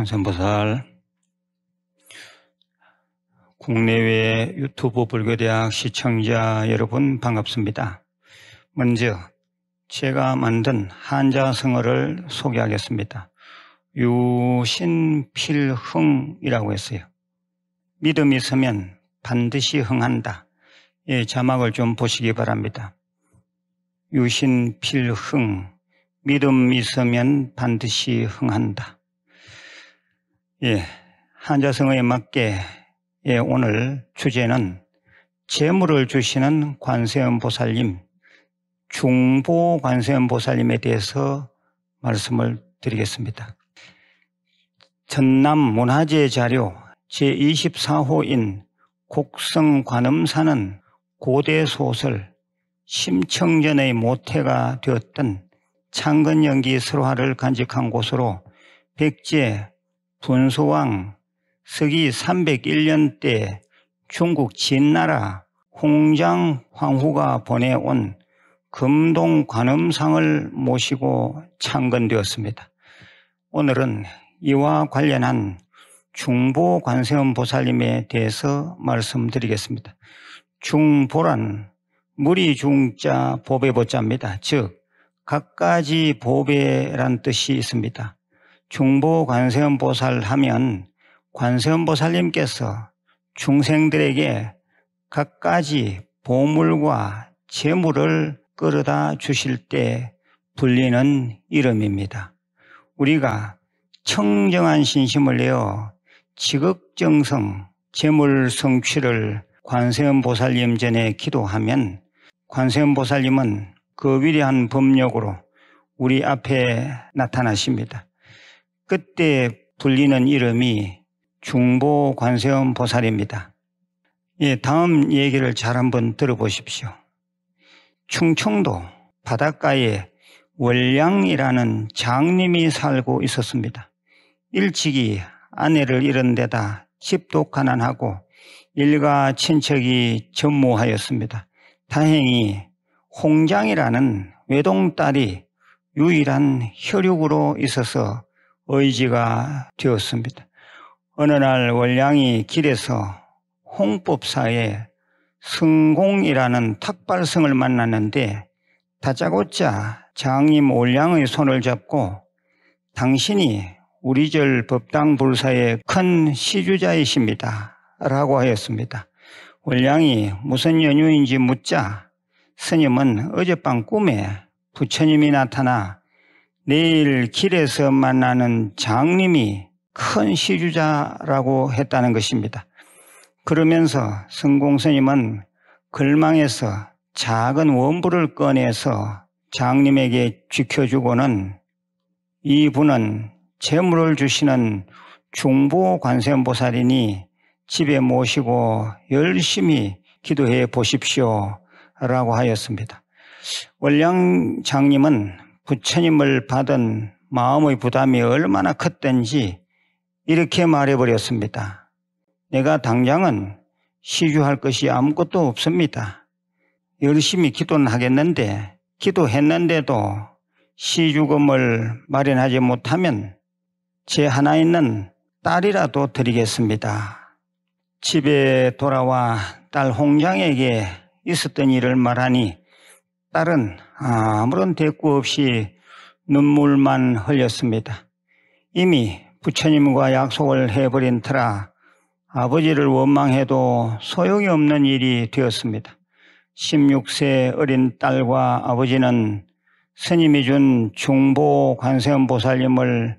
한샘보살 국내외 유튜브 불교대학 시청자 여러분 반갑습니다. 먼저 제가 만든 한자성어를 소개하겠습니다. 유신필흥이라고 했어요. 믿음이 서면 반드시 흥한다. 예, 자막을 좀 보시기 바랍니다. 유신필흥 믿음이 있으면 반드시 흥한다. 예, 한자성어에 맞게 예, 오늘 주제는 재물을 주시는 관세음 보살님, 중보 관세음 보살님에 대해서 말씀을 드리겠습니다. 전남 문화재 자료 제24호인 곡성관음사는 고대 소설 심청전의 모태가 되었던 창근연기 설화를 간직한 곳으로 백제 분수왕 서기 301년 때 중국 진나라 홍장 황후가 보내온 금동 관음상을 모시고 창건되었습니다. 오늘은 이와 관련한 중보 관세음 보살님에 대해서 말씀드리겠습니다. 중보란 무리 중자 보배보자입니다. 즉 각가지 보배란 뜻이 있습니다. 중보 관세음 보살 하면 관세음 보살님께서 중생들에게 갖가지 보물과 재물을 끌어다 주실 때 불리는 이름입니다. 우리가 청정한 신심을 내어 지극정성 재물 성취를 관세음 보살님 전에 기도하면 관세음 보살님은 그 위대한 법력으로 우리 앞에 나타나십니다. 그때 불리는 이름이 중보 관세음 보살입니다. 예, 다음 얘기를 잘 한번 들어보십시오. 충청도 바닷가에 월량이라는 장님이 살고 있었습니다. 일찍이 아내를 잃은 데다 집도 가난하고 일가 친척이 전무하였습니다. 다행히 홍장이라는 외동딸이 유일한 혈육으로 있어서 의지가 되었습니다. 어느 날 월량이 길에서 홍법사의 승공이라는 탁발성을 만났는데 다짜고짜 장님 올량의 손을 잡고 당신이 우리 절 법당 불사의 큰 시주자이십니다. 라고 하였습니다. 월량이 무슨 연유인지 묻자 스님은 어젯밤 꿈에 부처님이 나타나 내일 길에서 만나는 장님이 큰 시주자라고 했다는 것입니다. 그러면서 성공스님은 글망에서 작은 원부를 꺼내서 장님에게 지켜주고는 이분은 재물을 주시는 중보 관세음보살이니 집에 모시고 열심히 기도해 보십시오 라고 하였습니다. 원량 장님은 부처님을 받은 마음의 부담이 얼마나 컸던지 이렇게 말해버렸습니다. 내가 당장은 시주할 것이 아무것도 없습니다. 열심히 기도는 하겠는데 기도했는데도 시주금을 마련하지 못하면 제 하나 있는 딸이라도 드리겠습니다. 집에 돌아와 딸 홍장에게 있었던 일을 말하니 딸은 아, 아무런 대꾸 없이 눈물만 흘렸습니다. 이미 부처님과 약속을 해버린 터라 아버지를 원망해도 소용이 없는 일이 되었습니다. 16세 어린 딸과 아버지는 스님이 준 중보 관세음보살님을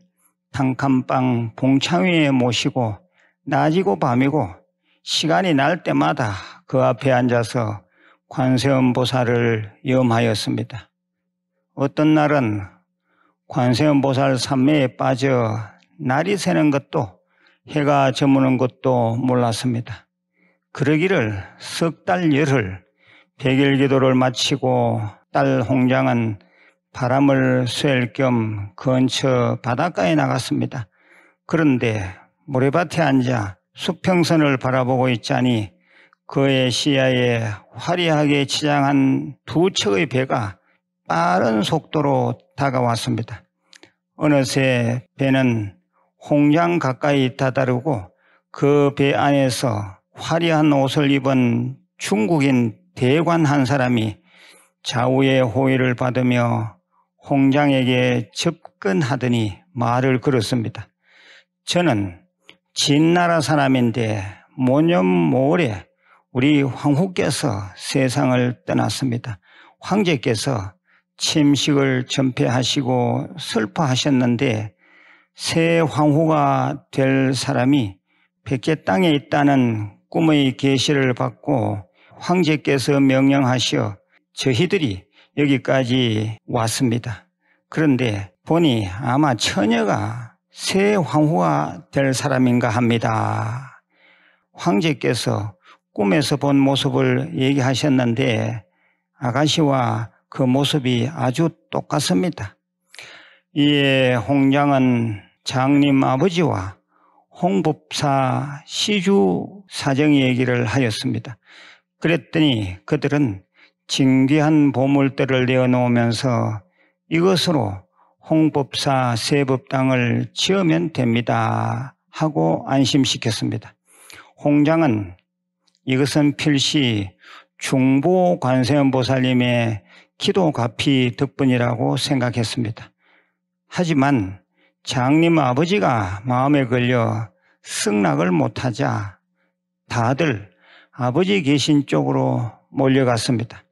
단칸방 봉창 위에 모시고 낮이고 밤이고 시간이 날 때마다 그 앞에 앉아서 관세음보살을 염하였습니다. 어떤 날은 관세음보살 산매에 빠져 날이 새는 것도 해가 저무는 것도 몰랐습니다. 그러기를 석 달 열흘 백일 기도를 마치고 딸 홍장은 바람을 쐴겸 근처 바닷가에 나갔습니다. 그런데 모래밭에 앉아 수평선을 바라보고 있자니 그의 시야에 화려하게 치장한 두 척의 배가 빠른 속도로 다가왔습니다. 어느새 배는 홍장 가까이 다다르고 그 배 안에서 화려한 옷을 입은 중국인 대관 한 사람이 좌우의 호의를 받으며 홍장에게 접근하더니 말을 걸었습니다. 저는 진나라 사람인데 모념 모래 우리 황후께서 세상을 떠났습니다. 황제께서 침식을 전폐하시고 슬퍼하셨는데 새 황후가 될 사람이 백제 땅에 있다는 꿈의 계시를 받고 황제께서 명령하시어 저희들이 여기까지 왔습니다. 그런데 보니 아마 처녀가 새 황후가 될 사람인가 합니다. 황제께서 꿈에서 본 모습을 얘기하셨는데 아가씨와 그 모습이 아주 똑같습니다. 이에 홍장은 장님 아버지와 홍법사 시주 사정 얘기를 하였습니다. 그랬더니 그들은 진귀한 보물들을 내어놓으면서 이것으로 홍법사 세법당을 지으면 됩니다 하고 안심시켰습니다. 홍장은 이것은 필시 중보 관세음보살님의 기도 가피 덕분이라고 생각했습니다. 하지만 장님 아버지가 마음에 걸려 승낙을 못하자 다들 아버지 계신 쪽으로 몰려갔습니다.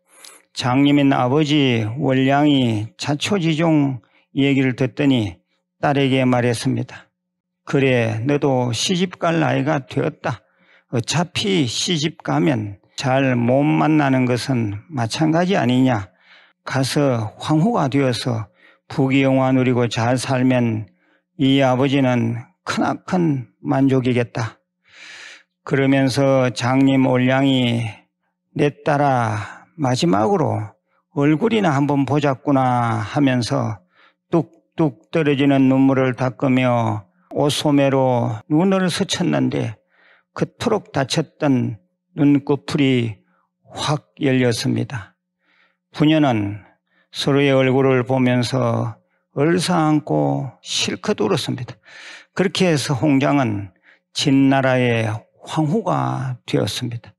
장님인 아버지 원량이 자초지종 얘기를 듣더니 딸에게 말했습니다. 그래, 너도 시집갈 나이가 되었다. 어차피 시집 가면 잘 못 만나는 것은 마찬가지 아니냐. 가서 황후가 되어서 부귀영화 누리고 잘 살면 이 아버지는 크나큰 만족이겠다. 그러면서 장님 올량이 내 딸아 마지막으로 얼굴이나 한번 보자꾸나 하면서 뚝뚝 떨어지는 눈물을 닦으며 옷소매로 눈을 스쳤는데 그토록 다쳤던 눈꺼풀이 확 열렸습니다. 부녀는 서로의 얼굴을 보면서 얼싸안고 실컷 울었습니다. 그렇게 해서 홍장은 진나라의 황후가 되었습니다.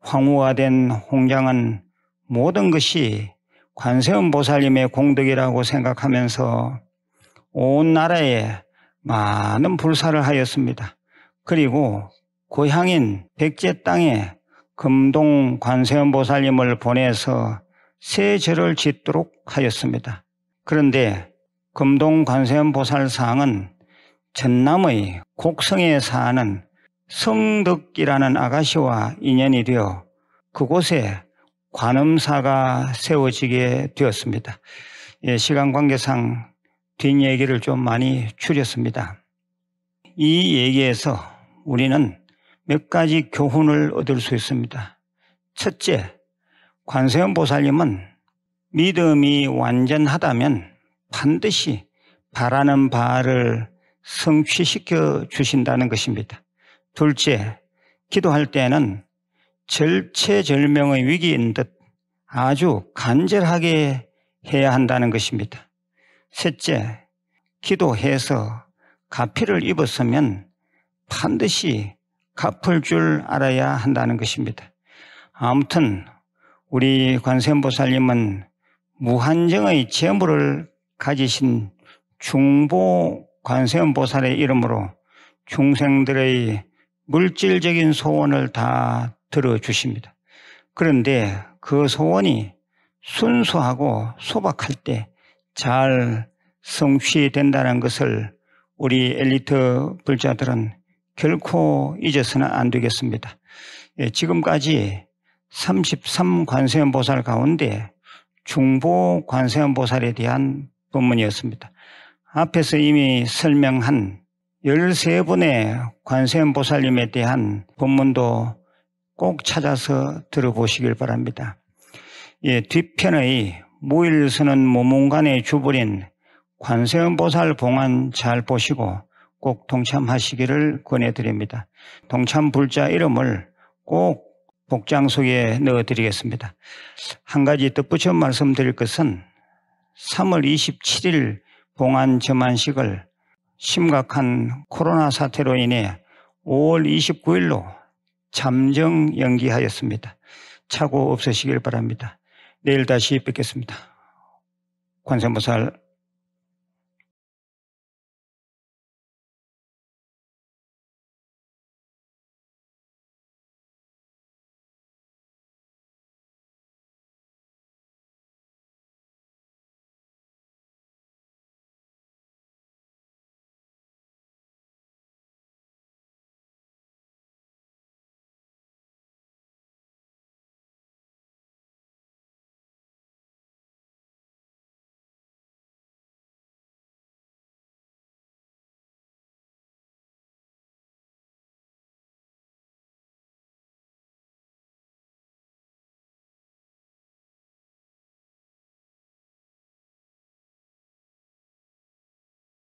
황후가 된 홍장은 모든 것이 관세음 보살님의 공덕이라고 생각하면서 온 나라에 많은 불사를 하였습니다. 그리고 고향인 그 백제 땅에 금동 관세음 보살님을 보내서 새 절을 짓도록 하였습니다. 그런데 금동 관세음 보살사항은 전남의 곡성에 사는 성덕이라는 아가씨와 인연이 되어 그곳에 관음사가 세워지게 되었습니다. 예, 시간 관계상 뒷얘기를 좀 많이 줄였습니다. 이 얘기에서 우리는 몇 가지 교훈을 얻을 수 있습니다. 첫째, 관세음 보살님은 믿음이 완전하다면 반드시 바라는 바를 성취시켜 주신다는 것입니다. 둘째, 기도할 때는 절체절명의 위기인 듯 아주 간절하게 해야 한다는 것입니다. 셋째, 기도해서 가피를 입었으면 반드시 갚을 줄 알아야 한다는 것입니다. 아무튼 우리 관세음보살님은 무한정의 재물을 가지신 중보 관세음보살의 이름으로 중생들의 물질적인 소원을 다 들어주십니다. 그런데 그 소원이 순수하고 소박할 때 잘 성취된다는 것을 우리 엘리트 불자들은 결코 잊어서는 안 되겠습니다. 예, 지금까지 33관세음 보살 가운데 중보 관세음 보살에 대한 본문이었습니다. 앞에서 이미 설명한 13분의 관세음 보살님에 대한 본문도 꼭 찾아서 들어보시길 바랍니다. 예, 뒤편의 무일선은 모문간의 주불인 관세음 보살 봉안 잘 보시고 꼭 동참하시기를 권해드립니다. 동참 불자 이름을 꼭 복장 속에 넣어드리겠습니다. 한 가지 덧붙여 말씀드릴 것은 3월 27일 봉안 점안식을 심각한 코로나 사태로 인해 5월 29일로 잠정 연기하였습니다. 차고 없으시길 바랍니다. 내일 다시 뵙겠습니다. 관세음보살